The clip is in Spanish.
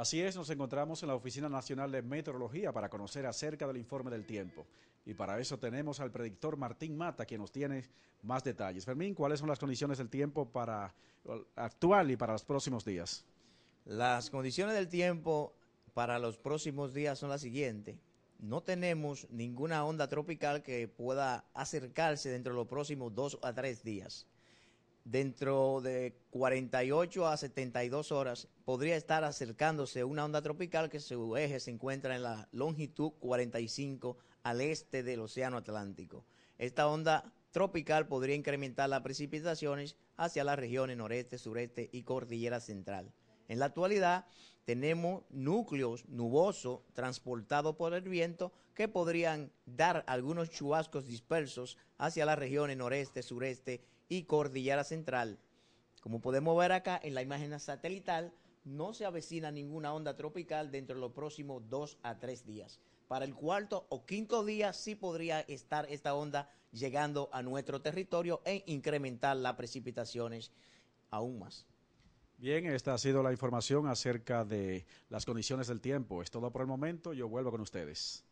Así es, nos encontramos en la Oficina Nacional de Meteorología para conocer acerca del informe del tiempo. Y para eso tenemos al predictor Martín Mata, quien nos tiene más detalles. Fermín, ¿cuáles son las condiciones del tiempo para eh, actual y para los próximos días? Las condiciones del tiempo para los próximos días son las siguientes. No tenemos ninguna onda tropical que pueda acercarse dentro de los próximos dos a tres días dentro de 48 a 72 horas podría estar acercándose una onda tropical que su eje se encuentra en la longitud 45 al este del Océano Atlántico. Esta onda tropical podría incrementar las precipitaciones hacia las regiones noreste, sureste y cordillera central. En la actualidad tenemos núcleos nubosos transportados por el viento que podrían dar algunos chubascos dispersos hacia las regiones noreste, sureste y cordillera central. Como podemos ver acá en la imagen satelital, no se avecina ninguna onda tropical dentro de los próximos dos a tres días. Para el cuarto o quinto día sí podría estar esta onda llegando a nuestro territorio e incrementar las precipitaciones aún más. Bien, esta ha sido la información acerca de las condiciones del tiempo. Es todo por el momento. Yo vuelvo con ustedes.